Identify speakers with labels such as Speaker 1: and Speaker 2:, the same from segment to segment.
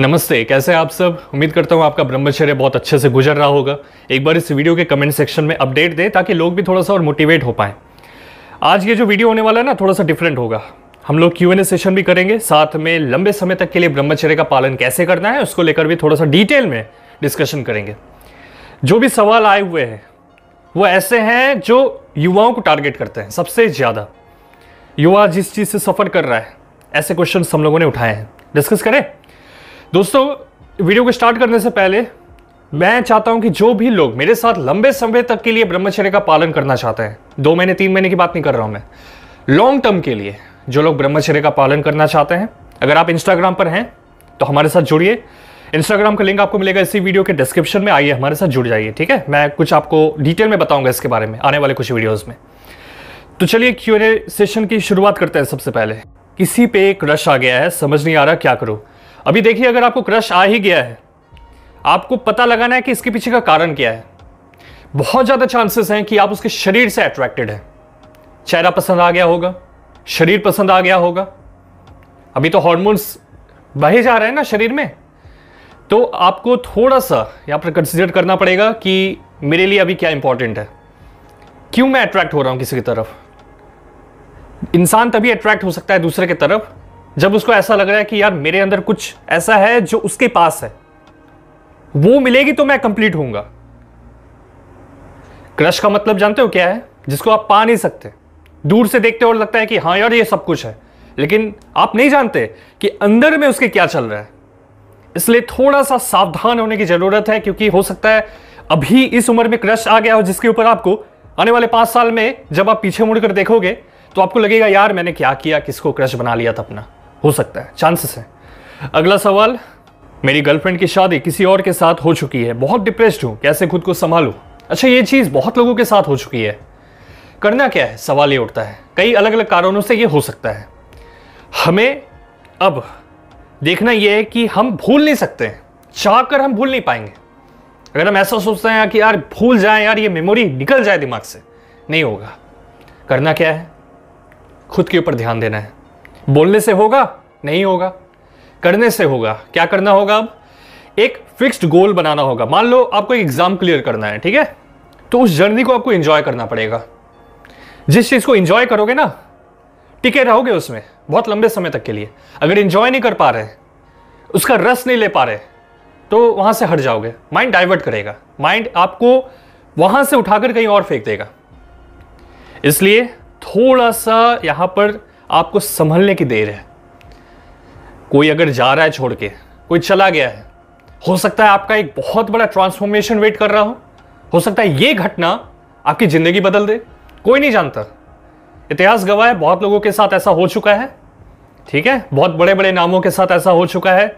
Speaker 1: नमस्ते कैसे आप सब उम्मीद करता हूँ आपका ब्रह्मचर्य बहुत अच्छे से गुजर रहा होगा एक बार इस वीडियो के कमेंट सेक्शन में अपडेट दें ताकि लोग भी थोड़ा सा और मोटिवेट हो पाएँ आज ये जो वीडियो होने वाला है ना थोड़ा सा डिफरेंट होगा हम लोग क्यू एन ए सेशन भी करेंगे साथ में लंबे समय तक के लिए ब्रह्मचर्य का पालन कैसे करना है उसको लेकर भी थोड़ा सा डिटेल में डिस्कशन करेंगे जो भी सवाल आए हुए हैं वो ऐसे हैं जो युवाओं को टारगेट करते हैं सबसे ज़्यादा युवा जिस चीज़ से सफ़र कर रहा है ऐसे क्वेश्चन हम लोगों ने उठाए हैं डिस्कस करें दोस्तों वीडियो को स्टार्ट करने से पहले मैं चाहता हूं कि जो भी लोग मेरे साथ लंबे समय तक के लिए ब्रह्मचर्य का पालन करना चाहते हैं दो महीने तीन महीने की बात नहीं कर रहा हूं मैं लॉन्ग टर्म के लिए जो लोग ब्रह्मचर्य का पालन करना चाहते हैं अगर आप इंस्टाग्राम पर हैं तो हमारे साथ जुड़िए इंस्टाग्राम का लिंक आपको मिलेगा इसी वीडियो के डिस्क्रिप्शन में आइए हमारे साथ जुड़ जाइए ठीक है मैं कुछ आपको डिटेल में बताऊंगा इसके बारे में आने वाले कुछ वीडियोज़ में तो चलिए क्यू सेशन की शुरुआत करते हैं सबसे पहले किसी पे एक रश आ गया है समझ नहीं आ रहा क्या करूं अभी देखिए अगर आपको क्रश आ ही गया है आपको पता लगाना है कि इसके पीछे का कारण क्या है बहुत ज़्यादा चांसेस हैं कि आप उसके शरीर से अट्रैक्टेड हैं चेहरा पसंद आ गया होगा शरीर पसंद आ गया होगा अभी तो हॉर्मोन्स बहे जा रहे हैं ना शरीर में तो आपको थोड़ा सा यहाँ पर कंसिडर करना पड़ेगा कि मेरे लिए अभी क्या इंपॉर्टेंट है क्यों मैं अट्रैक्ट हो रहा हूँ किसी की तरफ इंसान तभी अट्रैक्ट हो सकता है दूसरे की तरफ जब उसको ऐसा लग रहा है कि यार मेरे अंदर कुछ ऐसा है जो उसके पास है वो मिलेगी तो मैं कंप्लीट होऊंगा क्रश का मतलब जानते हो क्या है जिसको आप पा नहीं सकते दूर से देखते हो और लगता है कि हाँ यार ये सब कुछ है लेकिन आप नहीं जानते कि अंदर में उसके क्या चल रहा है इसलिए थोड़ा सा सावधान होने की ज़रूरत है क्योंकि हो सकता है अभी इस उम्र में क्रश आ गया हो जिसके ऊपर आपको आने वाले पांच साल में जब आप पीछे मुड़कर देखोगे तो आपको लगेगा यार मैंने क्या किया किसको क्रश बना लिया था अपना हो सकता है चांसेस हैं अगला सवाल मेरी गर्लफ्रेंड की शादी किसी और के साथ हो चुकी है बहुत डिप्रेस्ड हूँ कैसे खुद को संभालूँ अच्छा ये चीज़ बहुत लोगों के साथ हो चुकी है करना क्या है सवाल ये उठता है कई अलग अलग कारणों से ये हो सकता है हमें अब देखना यह है कि हम भूल नहीं सकते चाह कर हम भूल नहीं पाएंगे अगर हम ऐसा सोचते हैं कि यार भूल जाए यार ये मेमोरी निकल जाए दिमाग से नहीं होगा करना क्या है खुद के ऊपर ध्यान देना है बोलने से होगा नहीं होगा करने से होगा क्या करना होगा अब एक फिक्स्ड गोल बनाना होगा मान लो आपको एक एग्जाम क्लियर करना है ठीक है तो उस जर्नी को आपको इंजॉय करना पड़ेगा जिस चीज़ को इंजॉय करोगे ना टिके रहोगे उसमें बहुत लंबे समय तक के लिए अगर इंजॉय नहीं कर पा रहे उसका रस नहीं ले पा रहे तो वहां से हट जाओगे माइंड डाइवर्ट करेगा माइंड आपको वहां से उठाकर कहीं और फेंक देगा इसलिए थोड़ा सा यहां पर आपको संभलने की देर है कोई अगर जा रहा है छोड़ के कोई चला गया है हो सकता है आपका एक बहुत बड़ा ट्रांसफॉर्मेशन वेट कर रहा हो हो सकता है ये घटना आपकी ज़िंदगी बदल दे कोई नहीं जानता इतिहास गवाह है बहुत लोगों के साथ ऐसा हो चुका है ठीक है बहुत बड़े बड़े नामों के साथ ऐसा हो चुका है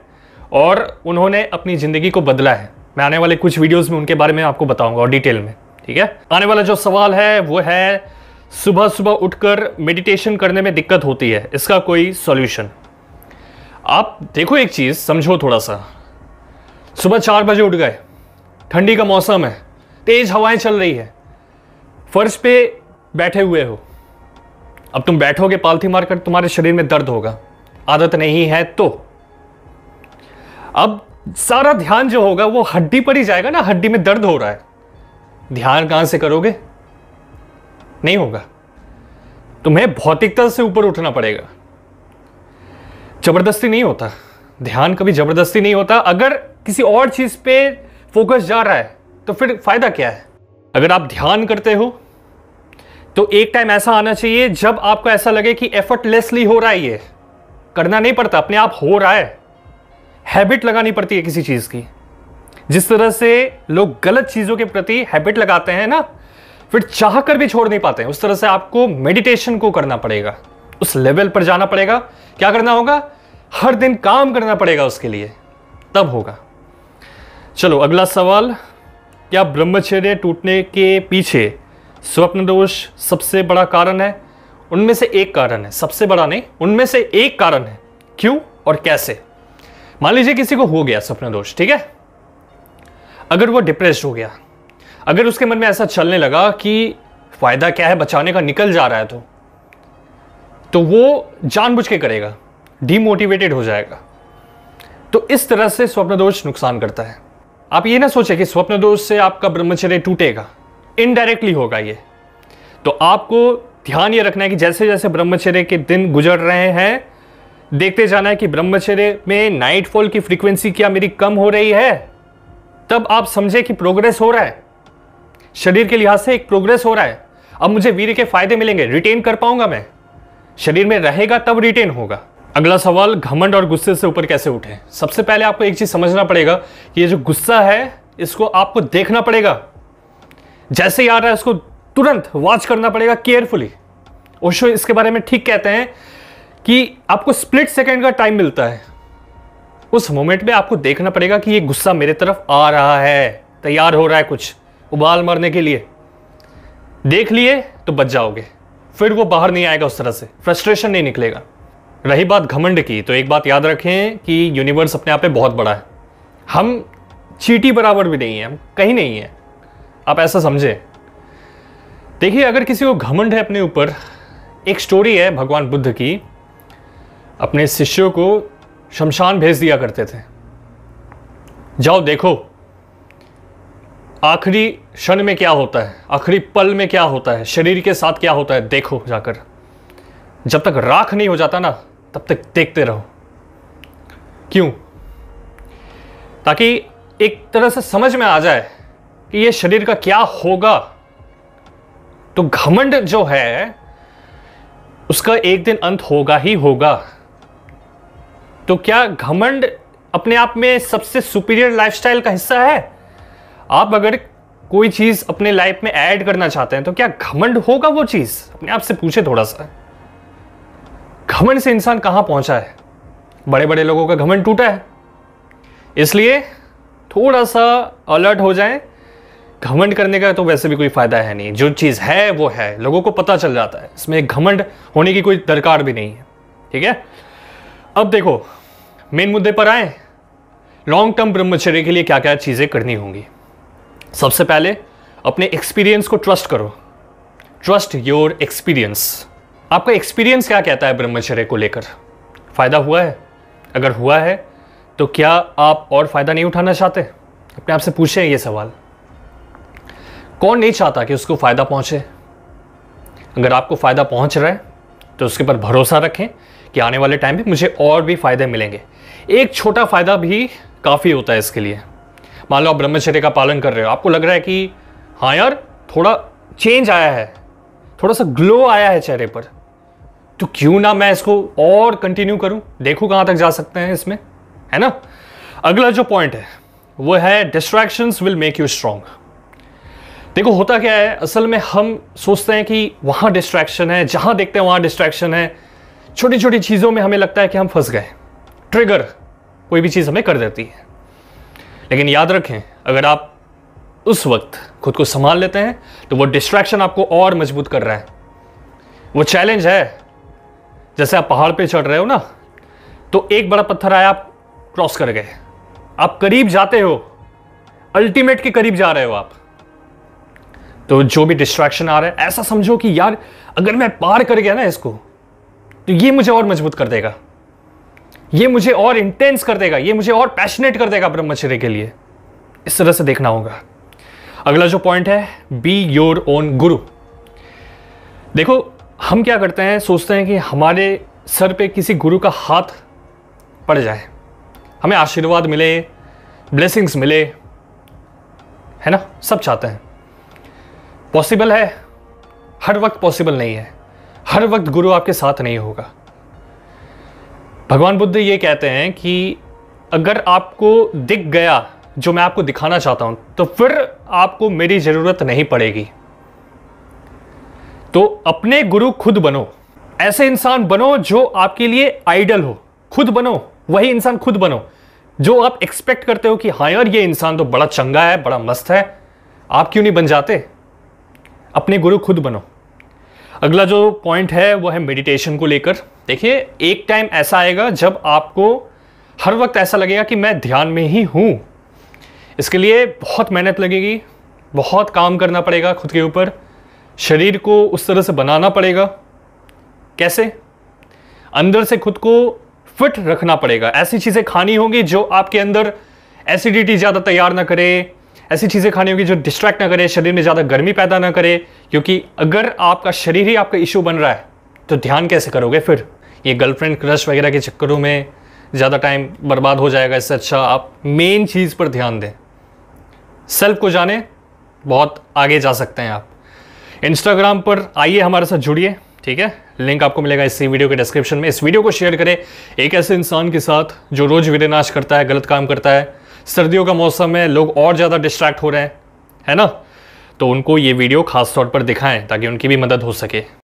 Speaker 1: और उन्होंने अपनी ज़िंदगी को बदला है मैं आने वाले कुछ वीडियोस में उनके बारे में आपको बताऊंगा और डिटेल में ठीक है आने वाला जो सवाल है वो है सुबह सुबह उठकर मेडिटेशन करने में दिक्कत होती है इसका कोई सॉल्यूशन आप देखो एक चीज़ समझो थोड़ा सा सुबह चार बजे उठ गए ठंडी का मौसम है तेज हवाएं चल रही है फर्श पे बैठे हुए हो अब तुम बैठोगे पालथी मारकर तुम्हारे शरीर में दर्द होगा आदत नहीं है तो अब सारा ध्यान जो होगा वो हड्डी पर ही जाएगा ना हड्डी में दर्द हो रहा है ध्यान कहां से करोगे नहीं होगा तुम्हें भौतिकता से ऊपर उठना पड़ेगा जबरदस्ती नहीं होता ध्यान कभी जबरदस्ती नहीं होता अगर किसी और चीज़ पे फोकस जा रहा है तो फिर फ़ायदा क्या है अगर आप ध्यान करते हो तो एक टाइम ऐसा आना चाहिए जब आपको ऐसा लगे कि एफर्टलेसली हो रहा है ये करना नहीं पड़ता अपने आप हो रहा है हैबिट लगानी पड़ती है किसी चीज़ की जिस तरह से लोग गलत चीज़ों के प्रति हैबिट लगाते हैं ना फिर चाह कर भी छोड़ नहीं पाते उस तरह से आपको मेडिटेशन को करना पड़ेगा उस लेवल पर जाना पड़ेगा क्या करना होगा हर दिन काम करना पड़ेगा उसके लिए तब होगा चलो अगला सवाल क्या ब्रह्मचर्य टूटने के पीछे स्वप्न दोष सबसे बड़ा कारण है उनमें से एक कारण है सबसे बड़ा नहीं उनमें से एक कारण है क्यों और कैसे मान लीजिए किसी को हो गया स्वप्न दोष ठीक है अगर वो डिप्रेस हो गया अगर उसके मन में ऐसा चलने लगा कि फ़ायदा क्या है बचाने का निकल जा रहा है तो तो वो जानबूझ के करेगा डीमोटिवेटेड हो जाएगा तो इस तरह से स्वप्न दोष नुकसान करता है आप ये ना सोचें कि स्वप्न दोष से आपका ब्रह्मचर्य टूटेगा इनडायरेक्टली होगा ये तो आपको ध्यान ये रखना है कि जैसे जैसे ब्रह्मचर्य के दिन गुजर रहे हैं देखते जाना है कि ब्रह्मचर्य में नाइटफॉल की फ्रीक्वेंसी क्या मेरी कम हो रही है तब आप समझे कि प्रोग्रेस हो रहा है शरीर के लिहाज से एक प्रोग्रेस हो रहा है अब मुझे वीर के फायदे मिलेंगे रिटेन कर पाऊंगा मैं शरीर में रहेगा तब रिटेन होगा अगला सवाल घमंड और गुस्से से ऊपर कैसे उठे सबसे पहले आपको एक चीज़ समझना पड़ेगा कि ये जो गुस्सा है इसको आपको देखना पड़ेगा जैसे ही आ रहा है उसको तुरंत वॉच करना पड़ेगा केयरफुली ओशो इसके बारे में ठीक कहते हैं कि आपको स्प्लिट सेकेंड का टाइम मिलता है उस मोमेंट में आपको देखना पड़ेगा कि ये गुस्सा मेरे तरफ आ रहा है तैयार हो रहा है कुछ उबाल मरने के लिए देख लिए तो बच जाओगे फिर वो बाहर नहीं आएगा उस तरह से फ्रस्ट्रेशन नहीं निकलेगा रही बात घमंड की तो एक बात याद रखें कि यूनिवर्स अपने आप में बहुत बड़ा है हम चीटी बराबर भी नहीं है हम कहीं नहीं है आप ऐसा समझें देखिए अगर किसी को घमंड है अपने ऊपर एक स्टोरी है भगवान बुद्ध की अपने शिष्यों को शमशान भेज दिया करते थे जाओ देखो आखिरी क्षण में क्या होता है आखिरी पल में क्या होता है शरीर के साथ क्या होता है देखो जाकर जब तक राख नहीं हो जाता ना तब तक देखते रहो क्यों ताकि एक तरह से समझ में आ जाए कि ये शरीर का क्या होगा तो घमंड जो है उसका एक दिन अंत होगा ही होगा तो क्या घमंड अपने आप में सबसे सुपीरियर लाइफस्टाइल का हिस्सा है आप अगर कोई चीज़ अपने लाइफ में ऐड करना चाहते हैं तो क्या घमंड होगा वो चीज़ अपने आप से पूछे थोड़ा सा घमंड से इंसान कहां पहुंचा है बड़े बड़े लोगों का घमंड टूटा है इसलिए थोड़ा सा अलर्ट हो जाए घमंड करने का तो वैसे भी कोई फ़ायदा है नहीं जो चीज़ है वो है लोगों को पता चल जाता है इसमें घमंड होने की कोई दरकार भी नहीं है ठीक है अब देखो मेन मुद्दे पर आए लॉन्ग टर्म ब्रह्मचर्य के लिए क्या क्या चीज़ें करनी होंगी सबसे पहले अपने एक्सपीरियंस को ट्रस्ट करो ट्रस्ट योर एक्सपीरियंस आपका एक्सपीरियंस क्या कहता है ब्रह्मचर्य को लेकर फ़ायदा हुआ है अगर हुआ है तो क्या आप और फ़ायदा नहीं उठाना चाहते अपने आप से पूछें ये सवाल कौन नहीं चाहता कि उसको फ़ायदा पहुँचे अगर आपको फ़ायदा पहुँच रहा है तो उसके पर भरोसा रखें कि आने वाले टाइम में मुझे और भी फ़ायदे मिलेंगे एक छोटा फ़ायदा भी काफ़ी होता है इसके लिए मान लो आप ब्रह्मचर्य का पालन कर रहे हो आपको लग रहा है कि हाँ यार थोड़ा चेंज आया है थोड़ा सा ग्लो आया है चेहरे पर तो क्यों ना मैं इसको और कंटिन्यू करूं देखू कहां तक जा सकते हैं इसमें है ना अगला जो पॉइंट है वो है distraction will make you strong देखो होता क्या है असल में हम सोचते हैं कि वहाँ डिस्ट्रैक्शन है जहाँ देखते हैं वहाँ डिस्ट्रैक्शन है छोटी छोटी चीज़ों में हमें लगता है कि हम फंस गए ट्रिगर कोई भी चीज़ हमें कर देती है लेकिन याद रखें अगर आप उस वक्त खुद को संभाल लेते हैं तो वो डिस्ट्रैक्शन आपको और मजबूत कर रहा है वो चैलेंज है जैसे आप पहाड़ पे चढ़ रहे हो ना तो एक बड़ा पत्थर आया आप क्रॉस कर गए आप करीब जाते हो अल्टीमेट के करीब जा रहे हो आप तो जो भी डिस्ट्रैक्शन आ रहा है ऐसा समझो कि यार अगर मैं पार कर गया ना इसको तो ये मुझे और मजबूत कर देगा ये मुझे और इंटेंस कर देगा ये मुझे और पैशनेट कर देगा ब्रह्मचर्य के लिए इस तरह से देखना होगा अगला जो पॉइंट है बी योर ओन गुरु देखो हम क्या करते हैं सोचते हैं कि हमारे सर पे किसी गुरु का हाथ पड़ जाए हमें आशीर्वाद मिले ब्लेसिंग्स मिले है ना सब चाहते हैं पॉसिबल है हर वक्त पॉसिबल नहीं है हर वक्त गुरु आपके साथ नहीं होगा भगवान बुद्ध ये कहते हैं कि अगर आपको दिख गया जो मैं आपको दिखाना चाहता हूं तो फिर आपको मेरी ज़रूरत नहीं पड़ेगी तो अपने गुरु खुद बनो ऐसे इंसान बनो जो आपके लिए आइडल हो खुद बनो वही इंसान खुद बनो जो आप एक्सपेक्ट करते हो कि हाँ यार ये इंसान तो बड़ा चंगा है बड़ा मस्त है आप क्यों नहीं बन जाते अपने गुरु खुद बनो अगला जो पॉइंट है वो है मेडिटेशन को लेकर देखिए एक टाइम ऐसा आएगा जब आपको हर वक्त ऐसा लगेगा कि मैं ध्यान में ही हूँ इसके लिए बहुत मेहनत लगेगी बहुत काम करना पड़ेगा खुद के ऊपर शरीर को उस तरह से बनाना पड़ेगा कैसे अंदर से खुद को फिट रखना पड़ेगा ऐसी चीज़ें खानी होंगी जो आपके अंदर एसिडिटी ज़्यादा तैयार ना करे ऐसी चीज़ें खानी होगी जो डिस्ट्रैक्ट ना करे शरीर में ज़्यादा गर्मी पैदा ना करे क्योंकि अगर आपका शरीर ही आपका इशू बन रहा है तो ध्यान कैसे करोगे फिर ये गर्लफ्रेंड क्रश वगैरह के चक्करों में ज़्यादा टाइम बर्बाद हो जाएगा इससे अच्छा आप मेन चीज़ पर ध्यान दें सेल्फ को जाने बहुत आगे जा सकते हैं आप इंस्टाग्राम पर आइए हमारे साथ जुड़िए ठीक है लिंक आपको मिलेगा इसी वीडियो के डिस्क्रिप्शन में इस वीडियो को शेयर करें एक ऐसे इंसान के साथ जो रोज़ विनाश करता है गलत काम करता है सर्दियों का मौसम है लोग और ज़्यादा डिस्ट्रैक्ट हो रहे हैं है ना तो उनको ये वीडियो खास तौर पर दिखाएं ताकि उनकी भी मदद हो सके